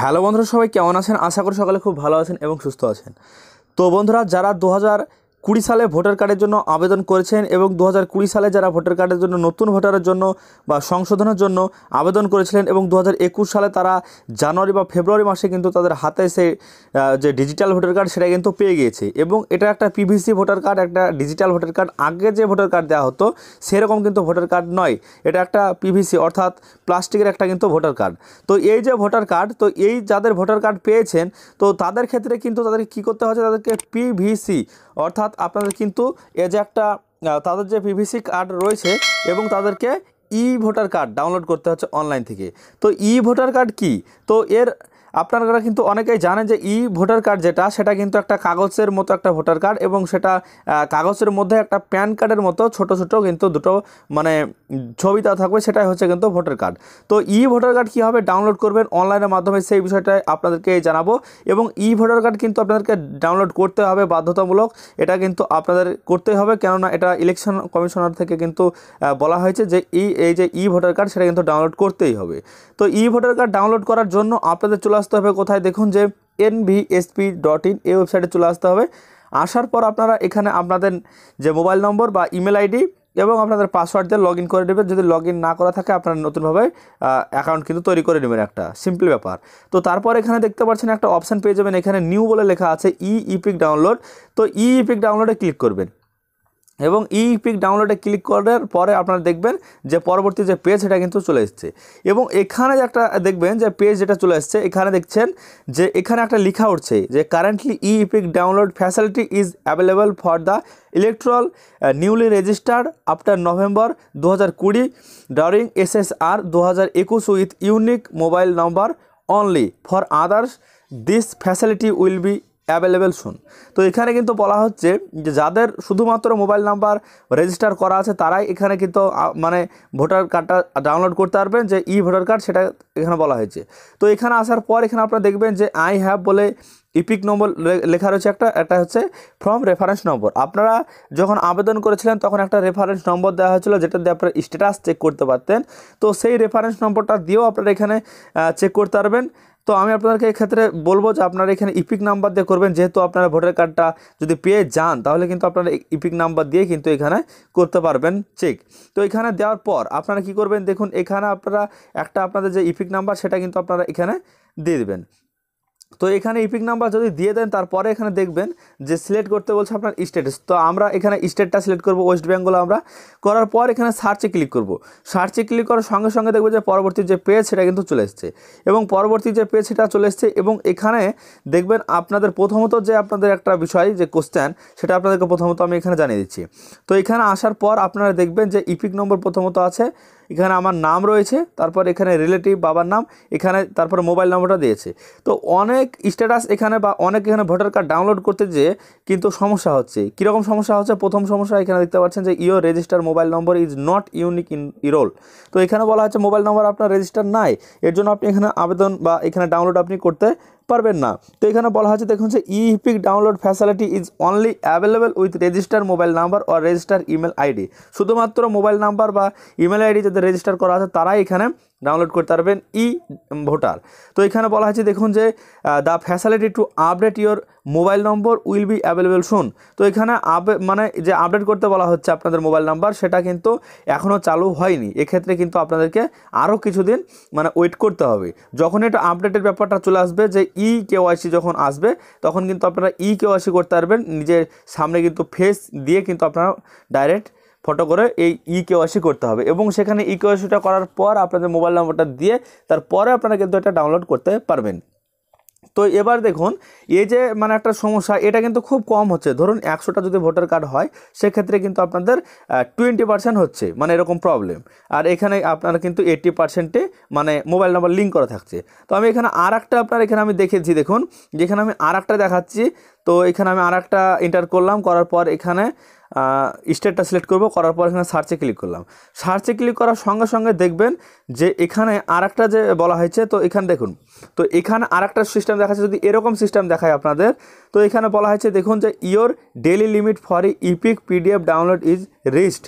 hello বন্ধুরা সবাই কেমন আছেন আশা করি সকালে খুব ভালো আছেন এবং সুস্থ আছেন তো বন্ধুরা যারা দু কুড়ি সালে ভোটার কার্ডের জন্য আবেদন করেছেন এবং দু সালে যারা ভোটার কার্ডের জন্য নতুন ভোটারের জন্য বা সংশোধনের জন্য আবেদন করেছিলেন এবং দু সালে তারা জানুয়ারি বা ফেব্রুয়ারি মাসে কিন্তু তাদের হাতে সে যে ডিজিটাল ভোটার কার্ড সেটা কিন্তু পেয়ে গিয়েছে এবং এটা একটা পিভিসি ভোটার কার্ড একটা ডিজিটাল ভোটার কার্ড আগে যে ভোটার কার্ড দেওয়া হতো সেরকম কিন্তু ভোটার কার্ড নয় এটা একটা পিভিসি অর্থাৎ প্লাস্টিকের একটা কিন্তু ভোটার কার্ড তো এই যে ভোটার কার্ড তো এই যাদের ভোটার কার্ড পেয়েছেন তো তাদের ক্ষেত্রে কিন্তু তাদেরকে কী করতে হচ্ছে তাদেরকে পিভিসি অর্থাৎ আপনাদের কিন্তু এ যে একটা তাদের যে পিভিসি কার্ড রয়েছে এবং তাদেরকে ই ভোটার কার্ড ডাউনলোড করতে হচ্ছে অনলাইন থেকে তো ই ভোটার কার্ড কি তো এর আপনারা কিন্তু অনেকেই জানেন যে ই ভোটার কার্ড যেটা সেটা কিন্তু একটা কাগজের মতো একটা ভোটার কার্ড এবং সেটা কাগজের মধ্যে একটা প্যান কার্ডের মতো ছোট ছোট কিন্তু দুটো মানে ছবি দেওয়া থাকবে সেটাই হচ্ছে কিন্তু ভোটার কার্ড তো ই ভোটার কার্ড কীভাবে ডাউনলোড করবেন অনলাইনের মাধ্যমে সেই বিষয়টা আপনাদেরকে জানাবো এবং ই ভোটার কার্ড কিন্তু আপনাদেরকে ডাউনলোড করতে হবে বাধ্যতামূলক এটা কিন্তু আপনাদের করতে হবে কেননা এটা ইলেকশন কমিশনার থেকে কিন্তু বলা হয়েছে যে ই এই যে ই ভোটার কার্ড সেটা কিন্তু ডাউনলোড করতেই হবে তো ই ভোটার কার্ড ডাউনলোড করার জন্য আপনাদের চলে আসতে হবে কোথায় দেখুন যে এনভিএসপি ডট ইন এই ওয়েবসাইটে চলে আসতে হবে আসার পর আপনারা এখানে আপনাদের যে মোবাইল নম্বর বা ইমেল আইডি এবং আপনাদের পাসওয়ার্ড দিয়ে লগ করে নেবেন যদি লগ না করা থাকে আপনারা নতুনভাবে অ্যাকাউন্ট কিন্তু তৈরি করে নেবেন একটা সিম্পল ব্যাপার তো তারপর এখানে দেখতে পাচ্ছেন একটা অপশান পেয়ে যাবেন এখানে নিউ বলে লেখা আছে ই ইপিক ডাউনলোড তো ই ইপিক ডাউনলোডে ক্লিক করবেন এবং ই পিক ডাউনলোডে ক্লিক করার পরে আপনারা দেখবেন যে পরবর্তী যে পেজ সেটা কিন্তু চলে এসছে এবং এখানে একটা দেখবেন যে পেজ যেটা চলে এসছে এখানে দেখছেন যে এখানে একটা লেখা উঠছে যে currently EPIC download facility is available for the electoral newly registered after November দু হাজার কুড়ি ডাউরিং এস এস আর দু হাজার একুশ with unique mobile number only for others this facility will be available soon তো এখানে কিন্তু বলা হচ্ছে যে যাদের শুধুমাত্র মোবাইল নাম্বার রেজিস্টার করা আছে তারাই এখানে কিন্তু মানে ভোটার কার্ডটা ডাউনলোড করতে পারবেন যে ই ভোটার কার্ড সেটা এখানে বলা হয়েছে তো এখানে আসার পর এখানে আপনারা দেখবেন যে আই হ্যাভ বলে ইপিক নম্বর লেখা রয়েছে একটা একটা হচ্ছে ফর্ম রেফারেন্স নম্বর আপনারা যখন আবেদন করেছিলেন তখন একটা রেফারেন্স নম্বর দেওয়া হয়েছিল যেটা দিয়ে আপনারা স্ট্যাটাস চেক করতে পারতেন তো সেই রেফারেন্স নম্বরটা দিয়েও আপনারা এখানে চেক করতে পারবেন তো আমি আপনাদেরকে এক্ষেত্রে বলবো যে আপনারা এখানে ইপিক নাম্বার দিয়ে করবেন যেহেতু আপনারা ভোটার কার্ডটা যদি পেয়ে যান তাহলে কিন্তু আপনারা ইপিক নাম্বার দিয়ে কিন্তু এখানে করতে পারবেন চেক তো এখানে দেওয়ার পর আপনারা কি করবেন দেখুন এখানে আপনারা একটা আপনাদের যে ইপিক নাম্বার সেটা কিন্তু আপনারা এখানে দিয়ে দেবেন তো এখানে ইপিক নাম্বার যদি দিয়ে দেন তারপরে এখানে দেখবেন যে সিলেক্ট করতে বলছে আপনার স্টেটাস তো আমরা এখানে স্টেটটা সিলেক্ট করব ওয়েস্ট বেঙ্গল আমরা করার পর এখানে সার্চে ক্লিক করব সার্চে ক্লিক করার সঙ্গে সঙ্গে দেখবো যে পরবর্তী যে পেজ সেটা কিন্তু চলে এসছে এবং পরবর্তী যে পেজ সেটা চলে এসছে এবং এখানে দেখবেন আপনাদের প্রথমত যে আপনাদের একটা বিষয় যে কোশ্চেন সেটা আপনাদেরকে প্রথমত আমি এখানে জানিয়ে দিচ্ছি তো এখানে আসার পর আপনারা দেখবেন যে ইপিক নম্বর প্রথমত আছে এখানে আমার নাম রয়েছে তারপর এখানে রিলেটিভ বাবার নাম এখানে তারপর মোবাইল নম্বরটা দিয়েছে তো অনেক স্ট্যাটাস এখানে বা অনেক এখানে ভোটার কার্ড ডাউনলোড করতে যেয়ে কিন্তু সমস্যা হচ্ছে কীরকম সমস্যা হচ্ছে প্রথম সমস্যা এখানে দেখতে পাচ্ছেন যে your register mobile number is not unique in eroll তো এখানে বলা হচ্ছে মোবাইল নম্বর আপনার রেজিস্টার নাই এর জন্য আপনি এখানে আবেদন বা এখানে ডাউনলোড আপনি করতে পারবেন না তো এখানে বলা হয়েছে দেখুন যে e EPIC download facility is only available with register mobile number or register email ID শুধুমাত্র মোবাইল নাম্বার বা ইমেল আইডি যাদের রেজিস্টার করা আছে তারাই এখানে ডাউনলোড করতে পারবেন ই ভোটার তো এখানে বলা হয়েছে দেখুন যে the facility to update your mobile number will be available soon তো এখানে মানে যে আপডেট করতে বলা হচ্ছে আপনাদের মোবাইল নাম্বার সেটা কিন্তু এখনও চালু হয়নি এক্ষেত্রে কিন্তু আপনাদেরকে আরও কিছুদিন মানে ওয়েট করতে হবে যখন এটা আপডেটের ব্যাপারটা চলে আসবে যে ই কেওয়াইসি যখন আসবে তখন কিন্তু আপনারা ই কেওয়াইসি করতে পারবেন নিজের সামনে কিন্তু ফেস দিয়ে কিন্তু আপনারা ডাইরেক্ট ফটো করে এই ই কেওয়াইসি করতে হবে এবং সেখানে ই কেওয়াইসিটা করার পর আপনাদের মোবাইল নম্বরটা দিয়ে তারপরে আপনারা কিন্তু এটা ডাউনলোড করতে পারবেন তো এবার দেখুন এই যে মানে একটা সমস্যা এটা কিন্তু খুব কম হচ্ছে ধরুন একশোটা যদি ভোটার কার্ড হয় সেক্ষেত্রে কিন্তু আপনাদের টোয়েন্টি পার্সেন্ট হচ্ছে মানে এরকম প্রবলেম আর এখানে আপনারা কিন্তু এইটটি পার্সেন্টে মানে মোবাইল নাম্বার লিঙ্ক করা থাকছে তো আমি এখানে আর একটা আপনার এখানে আমি দেখেছি দেখুন যেখানে আমি আর একটা দেখাচ্ছি তো এখানে আমি আর একটা এন্টার করলাম করার পর এখানে স্টেটটা সিলেক্ট করব করার পর এখানে সার্চে ক্লিক করলাম সার্চে ক্লিক করার সঙ্গে সঙ্গে দেখবেন যে এখানে আরেকটা যে বলা হয়েছে তো এখানে দেখুন তো এখানে আরেকটা সিস্টেম দেখাচ্ছে যদি এরকম সিস্টেম দেখায় আপনাদের তো এখানে বলা হয়েছে দেখুন যে your daily limit for EPIC PDF download is reached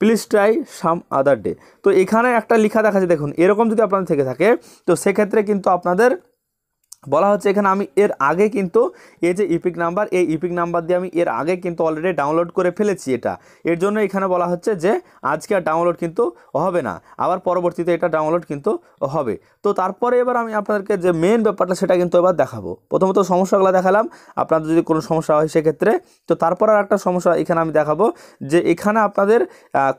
please try some other day তো এখানে একটা লেখা দেখাচ্ছে দেখুন এরকম যদি আপনাদের থেকে থাকে তো সেক্ষেত্রে কিন্তু আপনাদের বলা হচ্ছে এখানে আমি এর আগে কিন্তু এই যে ইপিক নাম্বার এই ইপিক নাম্বার দিয়ে আমি এর আগে কিন্তু অলরেডি ডাউনলোড করে ফেলেছি এটা এর জন্য এখানে বলা হচ্ছে যে আজকে আর ডাউনলোড কিন্তু হবে না আবার পরবর্তীতে এটা ডাউনলোড কিন্তু হবে তো তারপরে এবার আমি আপনাদেরকে যে মেন ব্যাপারটা সেটা কিন্তু এবার দেখাবো প্রথমত সমস্যাগুলো দেখালাম আপনাদের যদি কোনো সমস্যা হয় সেক্ষেত্রে তো তারপর আর একটা সমস্যা এখানে আমি দেখাবো যে এখানে আপনাদের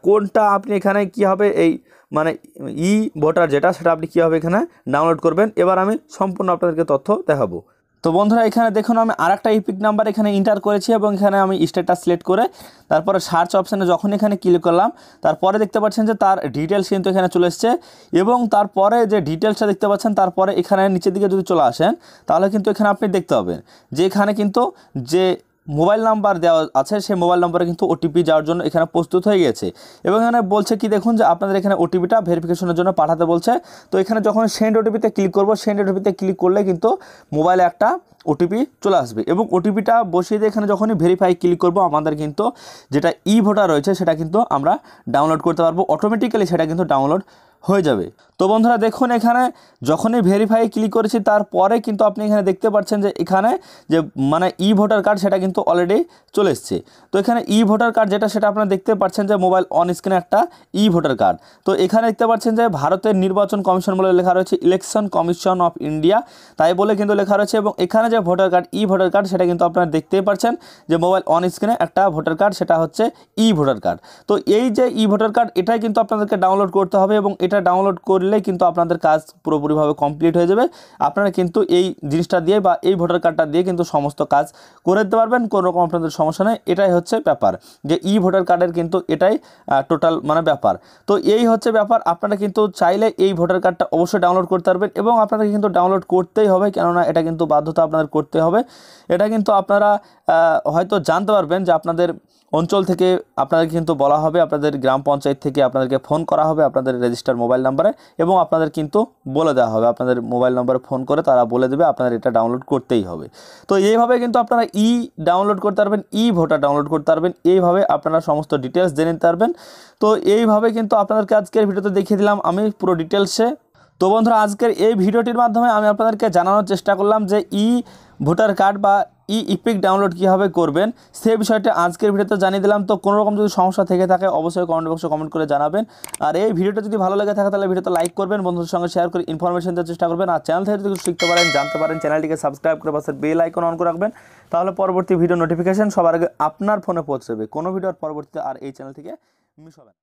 কোনটা আপনি এখানে কি হবে এই মানে ই ভোটার যেটা সেটা আপনি কীভাবে এখানে ডাউনলোড করবেন এবার আমি সম্পূর্ণ আপনাদেরকে তথ্য দেখাবো তো বন্ধুরা এখানে দেখুন আমি আরেকটা ইপিক নাম্বার এখানে ইন্টার করেছি এবং এখানে আমি স্টেটাস সিলেক্ট করে তারপরে সার্চ অপশানে যখন এখানে ক্লিক করলাম তারপরে দেখতে পাচ্ছেন যে তার ডিটেলস কিন্তু এখানে চলে এসছে এবং তারপরে যে ডিটেলসটা দেখতে পাচ্ছেন তারপরে এখানে নিচের দিকে যদি চলে আসেন তাহলে কিন্তু এখানে আপনি দেখতে পাবেন যে এখানে কিন্তু যে মোবাইল নাম্বার দেওয়া আছে সেই মোবাইল নাম্বারে কিন্তু ওটিপি যাওয়ার জন্য এখানে প্রস্তুত হয়ে গেছে এবং এখানে বলছে কি দেখুন যে আপনাদের এখানে ওটিপিটা ভেরিফিকেশনের জন্য পাঠাতে বলছে তো এখানে যখন সেন্ড ওটিপিতে ক্লিক করবো সেন্ড ওটিপিতে ক্লিক করলে কিন্তু মোবাইলে একটা ওটিপি চলে আসবে এবং ওটিপিটা বসিয়ে দিয়ে এখানে যখনই ভেরিফাই ক্লিক করবো আমাদের কিন্তু যেটা ই ভোটার রয়েছে সেটা কিন্তু আমরা ডাউনলোড করতে পারবো অটোমেটিক্যালি সেটা কিন্তু ডাউনলোড হয়ে যাবে তো বন্ধুরা দেখুন এখানে যখনই ভেরিফাই ক্লিক করেছি তারপরে কিন্তু আপনি এখানে দেখতে পাচ্ছেন যে এখানে যে মানে ই ভোটার কার্ড সেটা কিন্তু অলরেডি চলে এসছে তো এখানে ই ভোটার কার্ড যেটা সেটা আপনারা দেখতে পাচ্ছেন যে মোবাইল অন স্ক্রিনে একটা ই ভোটার কার্ড তো এখানে দেখতে পাচ্ছেন যে ভারতের নির্বাচন কমিশন বলে লেখা রয়েছে ইলেকশন কমিশন অফ ইন্ডিয়া তাই বলে কিন্তু লেখা রয়েছে এবং এখানে যে voter card e voter card সেটা কিন্তু আপনারা দেখতেই পাচ্ছেন যে মোবাইল অন স্ক্রিনে একটা ভোটার কার্ড সেটা হচ্ছে ই ভোটার কার্ড তো এই যে ই ভোটার কার্ড এটাই কিন্তু আপনাদেরকে ডাউনলোড করতে হবে এবং এটা জিনিসটা ডাউনলোড করলে কিন্তু আপনাদের কাজ পুরোপুরিভাবে কমপ্লিট হয়ে যাবে আপনারা কিন্তু এই জিনিসটা দিয়ে বা এই ভোটার কার্ডটা দিয়ে কিন্তু সমস্ত কাজ করে দিতে পারবেন কোনো রকম আপনাদের সমস্যা নেই এটাই হচ্ছে ব্যাপার যে ই ভোটার কার্ডের কিন্তু এটাই টোটাল মানে ব্যাপার তো এই হচ্ছে ব্যাপার আপনারা কিন্তু চাইলে এই ভোটার কার্ডটা অবশ্যই ডাউনলোড করতে পারবেন এবং আপনারা কিন্তু ডাউনলোড করতেই হবে কেননা এটা কিন্তু বাধ্যতা আপনাদের করতে হবে এটা কিন্তু আপনারা হয়তো জানতে পারবেন যে আপনাদের অঞ্চল থেকে আপনাদের কিন্তু বলা হবে আপনাদের গ্রাম পঞ্চায়েত থেকে আপনাদেরকে ফোন করা হবে আপনাদের রেজিস্টার মোবাইল নাম্বারে এবং আপনাদের কিন্তু বলে দেওয়া হবে আপনাদের মোবাইল নাম্বারে ফোন করে তারা বলে দেবে আপনাদের এটা ডাউনলোড করতেই হবে তো এইভাবে কিন্তু আপনারা ই ডাউনলোড করতে পারবেন ই ভোটার ডাউনলোড করতে পারবেন এইভাবে আপনারা সমস্ত ডিটেলস জেনে নিতে পারবেন তো এইভাবে কিন্তু আপনাদেরকে আজকের ভিডিওতে দেখিয়ে দিলাম আমি পুরো ডিটেলসে তো বন্ধুরা আজকের এই ভিডিওটির মাধ্যমে আমি আপনাদেরকে জানানোর চেষ্টা করলাম যে ই ভোটার কার্ড বা ই ইপিক ডাউনলোড কীভাবে করবেন সে বিষয়টা আজকের ভিডিওতে জানিয়ে দিলাম তো কোনো রকম যদি সমস্যা থেকে থাকে অবশ্যই কমেন্ট বক্সে কমেন্ট করে জানাবেন আর এই ভিডিওটা যদি ভালো লাগে থাকে তাহলে ভিডিওতে লাইক করবেন বন্ধুদের সঙ্গে শেয়ার করে ইনফরমেশন দেওয়ার চেষ্টা করবেন আর চ্যানেল থেকে যদি কিছু শিখতে পারেন জানতে পারেন চ্যানেলটিকে সাবস্ক্রাইব করে পাশে বেল আইকন অন করে রাখবেন তাহলে পরবর্তী ভিডিও নোটিফিকেশন সবার আগে আপনার ফোনে পৌঁছবে কোনো ভিডিওর পরবর্তীতে আর এই চ্যানেল থেকে মিস হবে